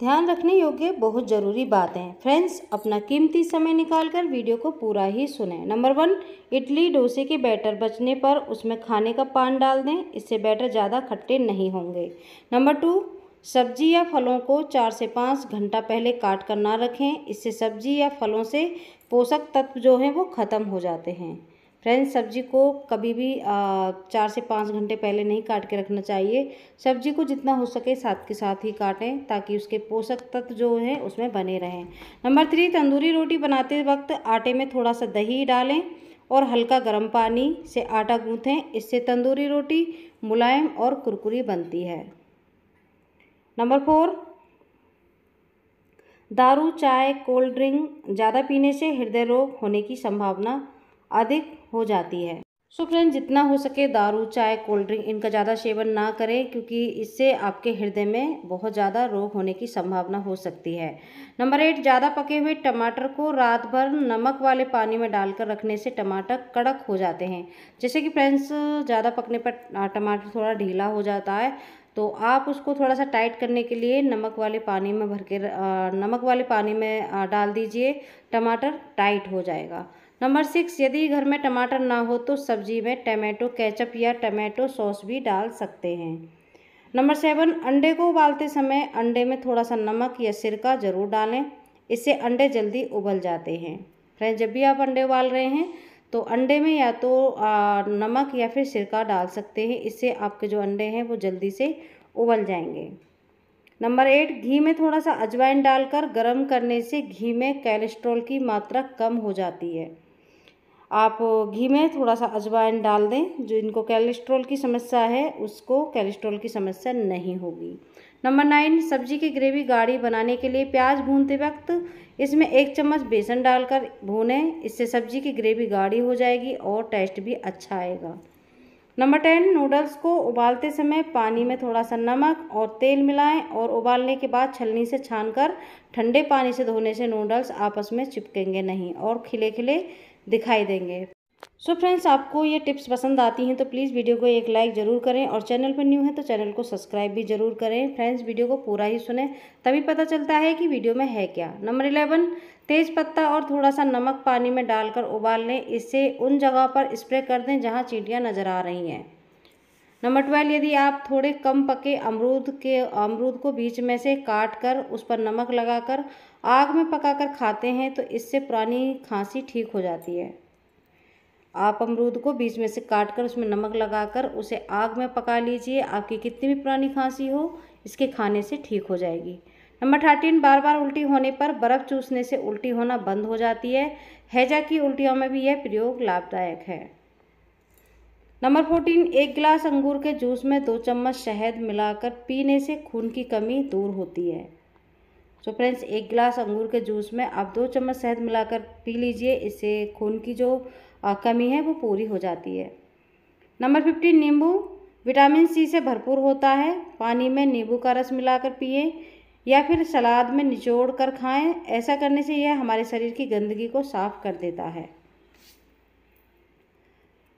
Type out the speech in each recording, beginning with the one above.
ध्यान रखने योग्य बहुत ज़रूरी बातें फ्रेंड्स अपना कीमती समय निकालकर वीडियो को पूरा ही सुने नंबर वन इडली डोसे के बैटर बचने पर उसमें खाने का पान डाल दें इससे बैटर ज़्यादा खट्टे नहीं होंगे नंबर टू सब्जी या फलों को चार से पाँच घंटा पहले काट कर ना रखें इससे सब्जी या फलों से पोषक तत्व जो हैं वो ख़त्म हो जाते हैं फ्रेंड्स सब्जी को कभी भी चार से पाँच घंटे पहले नहीं काट के रखना चाहिए सब्जी को जितना हो सके साथ के साथ ही काटें ताकि उसके पोषक तत्व जो हैं उसमें बने रहें नंबर थ्री तंदूरी रोटी बनाते वक्त आटे में थोड़ा सा दही डालें और हल्का गर्म पानी से आटा गूँथें इससे तंदूरी रोटी मुलायम और कुरकुरी बनती है नंबर फोर दारू चाय कोल्ड ड्रिंक ज़्यादा पीने से हृदय रोग होने की संभावना अधिक हो जाती है सो so फ्रेंड जितना हो सके दारू चाय कोल्ड ड्रिंक इनका ज़्यादा सेवन ना करें क्योंकि इससे आपके हृदय में बहुत ज़्यादा रोग होने की संभावना हो सकती है नंबर एट ज़्यादा पके हुए टमाटर को रात भर नमक वाले पानी में डालकर रखने से टमाटर कड़क हो जाते हैं जैसे कि फ्रेंड्स ज़्यादा पकने पर टमाटर थोड़ा ढीला हो जाता है तो आप उसको थोड़ा सा टाइट करने के लिए नमक वाले पानी में भर के नमक वाले पानी में डाल दीजिए टमाटर टाइट हो जाएगा नंबर सिक्स यदि घर में टमाटर ना हो तो सब्जी में टमाटो केचप या टमाटो सॉस भी डाल सकते हैं नंबर सेवन अंडे को उबालते समय अंडे में थोड़ा सा नमक या सिरका ज़रूर डालें इससे अंडे जल्दी उबल जाते हैं फ्रेंड जब भी आप अंडे उबाल रहे हैं तो अंडे में या तो आ, नमक या फिर सिरका डाल सकते हैं इससे आपके जो अंडे हैं वो जल्दी से उबल जाएंगे नंबर एट घी में थोड़ा सा अजवाइन डालकर गर्म करने से घी में कैलेस्ट्रॉल की मात्रा कम हो जाती है आप घी में थोड़ा सा अजवाइन डाल दें जो इनको कैलेस्ट्रॉल की समस्या है उसको कैलेस्ट्रॉल की समस्या नहीं होगी नंबर नाइन सब्जी की ग्रेवी गाढ़ी बनाने के लिए प्याज भूनते वक्त इसमें एक चम्मच बेसन डालकर भूनें इससे सब्जी की ग्रेवी गाढ़ी हो जाएगी और टेस्ट भी अच्छा आएगा नंबर टेन नूडल्स को उबालते समय पानी में थोड़ा सा नमक और तेल मिलाएं और उबालने के बाद छलनी से छानकर ठंडे पानी से धोने से नूडल्स आपस में चिपकेंगे नहीं और खिले खिले दिखाई देंगे सो so फ्रेंड्स आपको ये टिप्स पसंद आती हैं तो प्लीज़ वीडियो को एक लाइक ज़रूर करें और चैनल पर न्यू है तो चैनल को सब्सक्राइब भी ज़रूर करें फ्रेंड्स वीडियो को पूरा ही सुने तभी पता चलता है कि वीडियो में है क्या नंबर इलेवन तेज पत्ता और थोड़ा सा नमक पानी में डालकर उबाल लें इसे उन जगह पर स्प्रे कर दें जहाँ चींटियाँ नज़र आ रही हैं नंबर ट्वेल्व यदि आप थोड़े कम पके अमरूद के अमरूद को बीच में से काट कर उस पर नमक लगाकर आग में पकाकर खाते हैं तो इससे पुरानी खांसी ठीक हो जाती है आप अमरूद को बीच में से काट कर उसमें नमक लगाकर उसे आग में पका लीजिए आपकी कितनी भी पुरानी खांसी हो इसके खाने से ठीक हो जाएगी नंबर थर्टीन बार बार उल्टी होने पर बर्फ़ चूसने से उल्टी होना बंद हो जाती है हैजा की उल्टियों में भी यह प्रयोग लाभदायक है नंबर फोर्टीन एक गिलास अंगूर के जूस में दो चम्मच शहद मिलाकर पीने से खून की कमी दूर होती है तो फ्रेंड्स एक गिलास अंगूर के जूस में आप दो चम्मच शहद मिलाकर पी लीजिए इससे खून की जो कमी है वो पूरी हो जाती है नंबर फिफ्टीन नींबू विटामिन सी से भरपूर होता है पानी में नींबू का रस मिलाकर पिए या फिर सलाद में निचोड़ कर खाएं ऐसा करने से यह हमारे शरीर की गंदगी को साफ कर देता है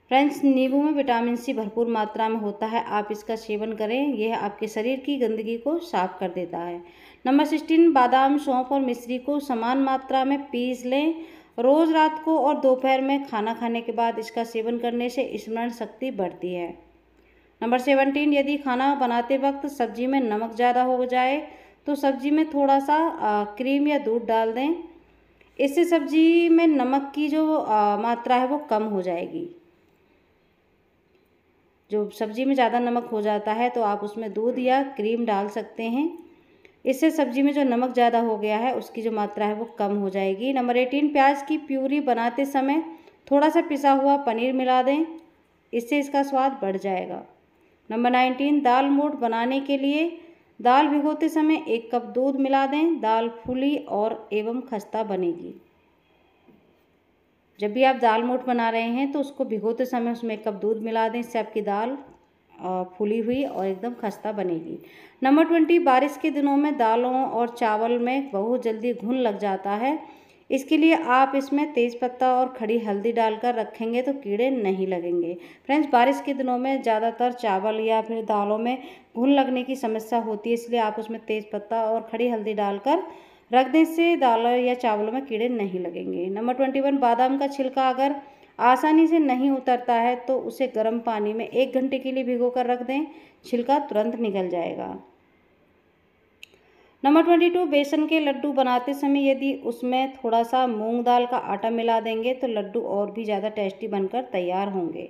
फ्रेंड्स नींबू में विटामिन सी भरपूर मात्रा में होता है आप इसका सेवन करें यह आपके शरीर की गंदगी को साफ कर देता है नंबर सिक्सटीन बादाम सौंफ और मिश्री को समान मात्रा में पीस लें रोज़ रात को और दोपहर में खाना खाने के बाद इसका सेवन करने से स्मरण शक्ति बढ़ती है नंबर सेवनटीन यदि खाना बनाते वक्त सब्जी में नमक ज़्यादा हो जाए तो सब्जी में थोड़ा सा क्रीम या दूध डाल दें इससे सब्जी में नमक की जो मात्रा है वो कम हो जाएगी जो सब्ज़ी में ज़्यादा नमक हो जाता है तो आप उसमें दूध या क्रीम डाल सकते हैं इससे सब्ज़ी में जो नमक ज़्यादा हो गया है उसकी जो मात्रा है वो कम हो जाएगी नंबर एटीन प्याज की प्यूरी बनाते समय थोड़ा सा पिसा हुआ पनीर मिला दें इससे इसका स्वाद बढ़ जाएगा नंबर नाइनटीन दाल मोट बनाने के लिए दाल भिगोते समय एक कप दूध मिला दें दाल फूली और एवं खस्ता बनेगी जब भी आप दाल मोट बना रहे हैं तो उसको भिगोते समय उसमें एक कप दूध मिला दें इससे आपकी दाल फूली हुई और एकदम खस्ता बनेगी नंबर ट्वेंटी बारिश के दिनों में दालों और चावल में बहुत जल्दी घुन लग जाता है इसके लिए आप इसमें तेज़पत्ता और खड़ी हल्दी डालकर रखेंगे तो कीड़े नहीं लगेंगे फ्रेंड्स बारिश के दिनों में ज़्यादातर चावल या फिर दालों में घुन लगने की समस्या होती है इसलिए आप उसमें तेज़पत्ता और खड़ी हल्दी डालकर रख दें इससे दाल या चावलों में कीड़े नहीं लगेंगे नंबर ट्वेंटी वन बादाम का छिलका अगर आसानी से नहीं उतरता है तो उसे गर्म पानी में एक घंटे के लिए भिगो कर रख दें छिलका तुरंत निकल जाएगा नंबर ट्वेंटी टू बेसन के लड्डू बनाते समय यदि उसमें थोड़ा सा मूंग दाल का आटा मिला देंगे तो लड्डू और भी ज़्यादा टेस्टी बनकर तैयार होंगे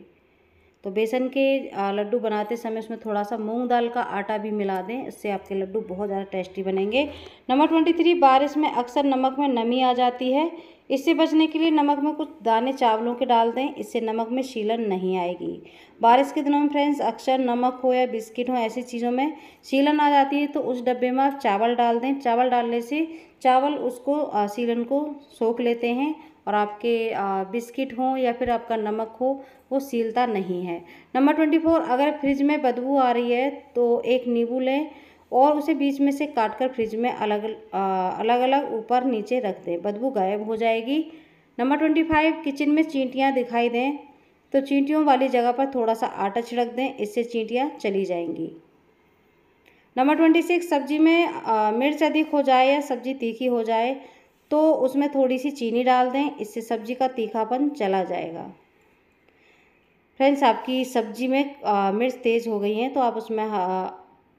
तो बेसन के लड्डू बनाते समय उसमें थोड़ा सा मूंग दाल का आटा भी मिला दें इससे आपके लड्डू बहुत ज़्यादा टेस्टी बनेंगे नंबर ट्वेंटी थ्री बारिश में अक्सर नमक में नमी आ जाती है इससे बचने के लिए नमक में कुछ दाने चावलों के डाल दें इससे नमक में शीलन नहीं आएगी बारिश के दिनों में फ्रेंड्स अक्सर नमक हो या बिस्किट हो ऐसी चीज़ों में शीलन आ जाती है तो उस डब्बे में आप चावल डाल दें चावल डालने से चावल उसको सीलन को सोख लेते हैं और आपके बिस्किट हो या फिर आपका नमक हो वो सीलता नहीं है नंबर ट्वेंटी फोर अगर फ्रिज में बदबू आ रही है तो एक नींबू लें और उसे बीच में से काट कर फ्रिज में अलग आ, अलग अलग ऊपर नीचे रख दें बदबू गायब हो जाएगी नंबर ट्वेंटी फाइव किचन में चींटियाँ दिखाई दें तो चींटियों वाली जगह पर थोड़ा सा आटा छिड़क दें इससे चींटियाँ चली जाएंगी नंबर ट्वेंटी सिक्स सब्जी में मिर्च अधिक हो जाए या सब्जी तीखी हो जाए तो उसमें थोड़ी सी चीनी डाल दें इससे सब्ज़ी का तीखापन चला जाएगा फ्रेंड्स आपकी सब्ज़ी में आ, मिर्च तेज़ हो गई हैं तो आप उसमें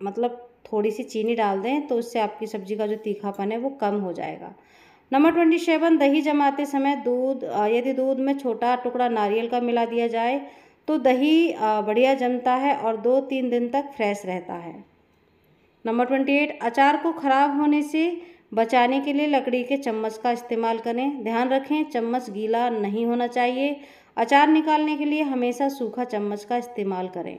मतलब थोड़ी सी चीनी डाल दें तो उससे आपकी सब्ज़ी का जो तीखापन है वो कम हो जाएगा नंबर ट्वेंटी सेवन दही जमाते समय दूध यदि दूध में छोटा टुकड़ा नारियल का मिला दिया जाए तो दही बढ़िया जमता है और दो तीन दिन तक फ्रेश रहता है नंबर ट्वेंटी एट अचार को ख़राब होने से बचाने के लिए लकड़ी के चम्मच का इस्तेमाल करें ध्यान रखें चम्मच गीला नहीं होना चाहिए अचार निकालने के लिए हमेशा सूखा चम्मच का इस्तेमाल करें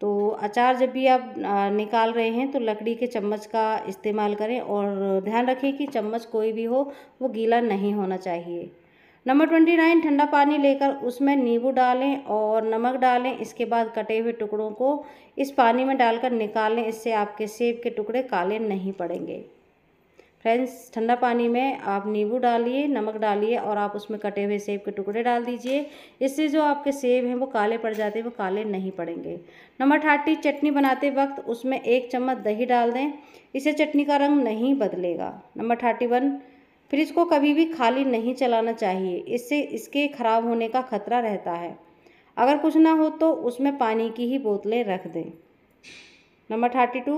तो अचार जब भी आप निकाल रहे हैं तो लकड़ी के चम्मच का इस्तेमाल करें और ध्यान रखें कि चम्मच कोई भी हो वो गीला नहीं होना चाहिए नंबर ट्वेंटी नाइन ठंडा पानी लेकर उसमें नींबू डालें और नमक डालें इसके बाद कटे हुए टुकड़ों को इस पानी में डालकर निकालें इससे आपके सेब के टुकड़े काले नहीं पड़ेंगे फ्रेंड्स ठंडा पानी में आप नींबू डालिए नमक डालिए और आप उसमें कटे हुए सेब के टुकड़े डाल दीजिए इससे जो आपके सेब हैं वो काले पड़ जाते हैं वो काले नहीं पड़ेंगे नंबर थर्टी चटनी बनाते वक्त उसमें एक चम्मच दही डाल दें इससे चटनी का रंग नहीं बदलेगा नंबर थर्टी वन फ्रिज को कभी भी खाली नहीं चलाना चाहिए इससे इसके खराब होने का खतरा रहता है अगर कुछ ना हो तो उसमें पानी की ही बोतलें रख दें नंबर थर्टी टू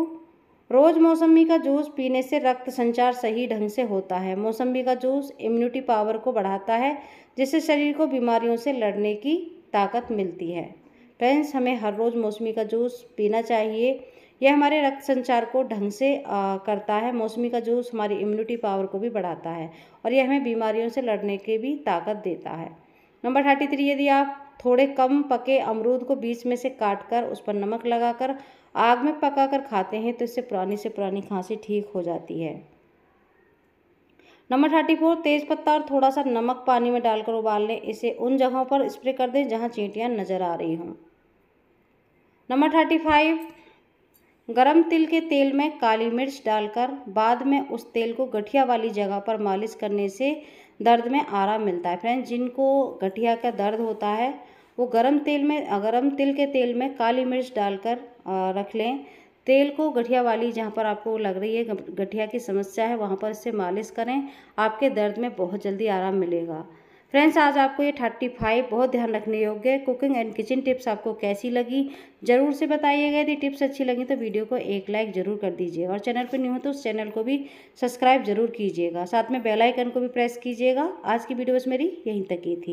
रोज़ मौसमी का जूस पीने से रक्त संचार सही ढंग से होता है मौसमी का जूस इम्यूनिटी पावर को बढ़ाता है जिससे शरीर को बीमारियों से लड़ने की ताकत मिलती है फ्रेंड्स हमें हर रोज़ मौसमी का जूस पीना चाहिए यह हमारे रक्त संचार को ढंग से आ, करता है मौसमी का जूस हमारी इम्यूनिटी पावर को भी बढ़ाता है और यह हमें बीमारियों से लड़ने की भी ताकत देता है नंबर थर्टी थ्री यदि आप थोड़े कम पके अमरूद को बीच में से काट कर उस पर नमक लगाकर आग में पका कर खाते हैं तो इससे पुरानी से पुरानी खांसी ठीक हो जाती है नंबर थर्टी फोर तेज़ पत्ता और थोड़ा सा नमक पानी में डालकर उबाल लें इसे उन जगहों पर स्प्रे कर दें जहाँ चींटियाँ नज़र आ रही हों नंबर थर्टी फाइव गरम तिल के तेल में काली मिर्च डालकर बाद में उस तेल को गठिया वाली जगह पर मालिश करने से दर्द में आराम मिलता है फ्रेंड्स जिनको गठिया का दर्द होता है वो गरम तेल में गरम तिल के तेल में काली मिर्च डालकर रख लें तेल को गठिया वाली जहाँ पर आपको लग रही है गठिया की समस्या है वहाँ पर इससे मालिश करें आपके दर्द में बहुत जल्दी आराम मिलेगा फ्रेंड्स आज आपको ये थर्टी फाइव बहुत ध्यान रखने योग्य है कुकिंग एंड किचन टिप्स आपको कैसी लगी ज़रूर से बताइएगा यदि टिप्स अच्छी लगी तो वीडियो को एक लाइक ज़रूर कर दीजिए और चैनल पर न्यू हो तो उस चैनल को भी सब्सक्राइब जरूर कीजिएगा साथ में बेल आइकन को भी प्रेस कीजिएगा आज की वीडियो बस मेरी यहीं तक की थी